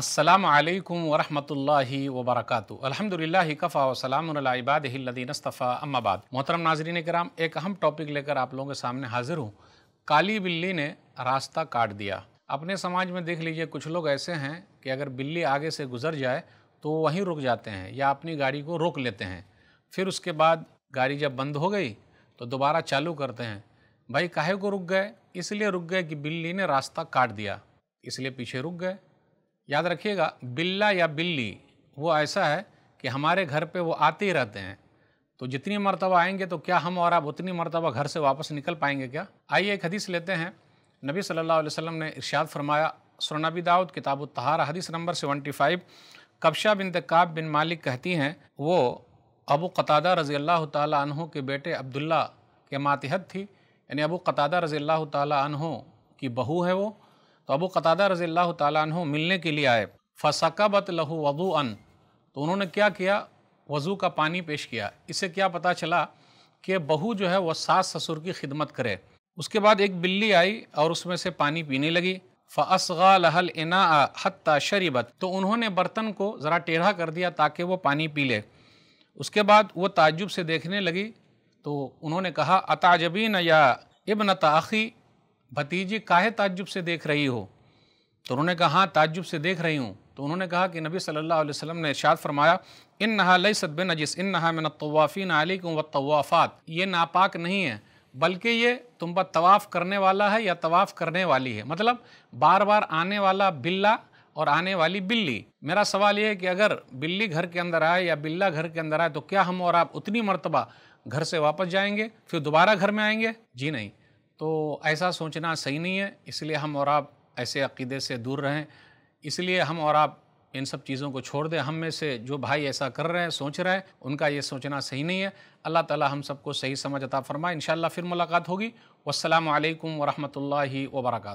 अल्लाम वरहमतुल्लि वबरक अलहमदिल्ला कफ़ा वसलामबादीनस्तफ़ा अम्माबाद मोहतरम नाजरीन कराम एक अहम टॉपिक लेकर आप लोगों के सामने हाजिर हूँ काली बिल्ली ने रास्ता काट दिया अपने समाज में देख लीजिए कुछ लोग ऐसे हैं कि अगर बिल्ली आगे से गुजर जाए तो वहीं रुक जाते हैं या अपनी गाड़ी को रोक लेते हैं फिर उसके बाद गाड़ी जब बंद हो गई तो दोबारा चालू करते हैं भाई काहे को रुक गए इसलिए रुक गए कि बिल्ली ने रास्ता काट दिया इसलिए पीछे रुक गए याद रखिएगा बिल्ला या बिल्ली वो ऐसा है कि हमारे घर पे वो आते ही रहते हैं तो जितनी मरतबा आएंगे तो क्या हम और आप उतनी मरतबा घर से वापस निकल पाएंगे क्या आइए एक हदीस लेते हैं नबी सल्लल्लाहु अलैहि वसल्लम ने इरशाद फरमाया सुरनबी दाऊद किताब तहारा हदीस नंबर सेवेंटी फाइव कबशा बिन तकाब बिन मालिक कहती हैं वो अबू कतादा रज़ी अल्लाह तहों के बेटे अब्दुल्ला के मातहत थी यानी अबू कतादा रज़ी अल्लाह तहों की बहू है वो तो अबू कतादा रज़ी अल्लाह तु मिलने के लिए आए फसकबत लहू वजू अन तो उन्होंने क्या किया वज़ू का पानी पेश किया इससे क्या पता चला कि बहू जो है वह सास ससुर की खिदमत करे उसके बाद एक बिल्ली आई और उसमें से पानी पीने लगी फ़सगा लहल इना हत्ता शरीबत तो उन्होंने बर्तन को ज़रा टेढ़ा कर दिया ताकि वो पानी पी ले उसके बाद वो ताजुब से देखने लगी तो उन्होंने कहा अताजबीन या इबन ताखी भतीजी काहे ताज्जुब से देख रही हो तो उन्होंने कहा हाँ ताज्जुब से देख रही हूँ तो उन्होंने कहा कि नबी सल्लल्लाहु अलैहि वसल्लम ने इशाद फरमाया इन नहा लई सदबिन नजिस इन नहा मिन तवाफ़ी नाली व तवाफ़ात ये नापाक नहीं है बल्कि ये तुम पर तवाफ़ करने वाला है या तवाफ़ करने वाली है मतलब बार बार आने वाला बिल्ला और आने वाली बिल्ली मेरा सवाल ये है कि अगर बिल्ली घर के अंदर आए या बिल्ला घर के अंदर आए तो क्या हम और आप उतनी मरतबा घर से वापस जाएंगे फिर दोबारा घर में आएंगे जी नहीं तो ऐसा सोचना सही नहीं है इसलिए हम और आप ऐसे अकीदे से दूर रहें इसलिए हम और आप इन सब चीज़ों को छोड़ दें हम में से जो भाई ऐसा कर रहे हैं सोच रहे हैं उनका ये सोचना सही नहीं है अल्लाह ताला हम सबको सही समझ अता फरमाए इन फिर मुलाकात होगी वालकम वरहमल वर्का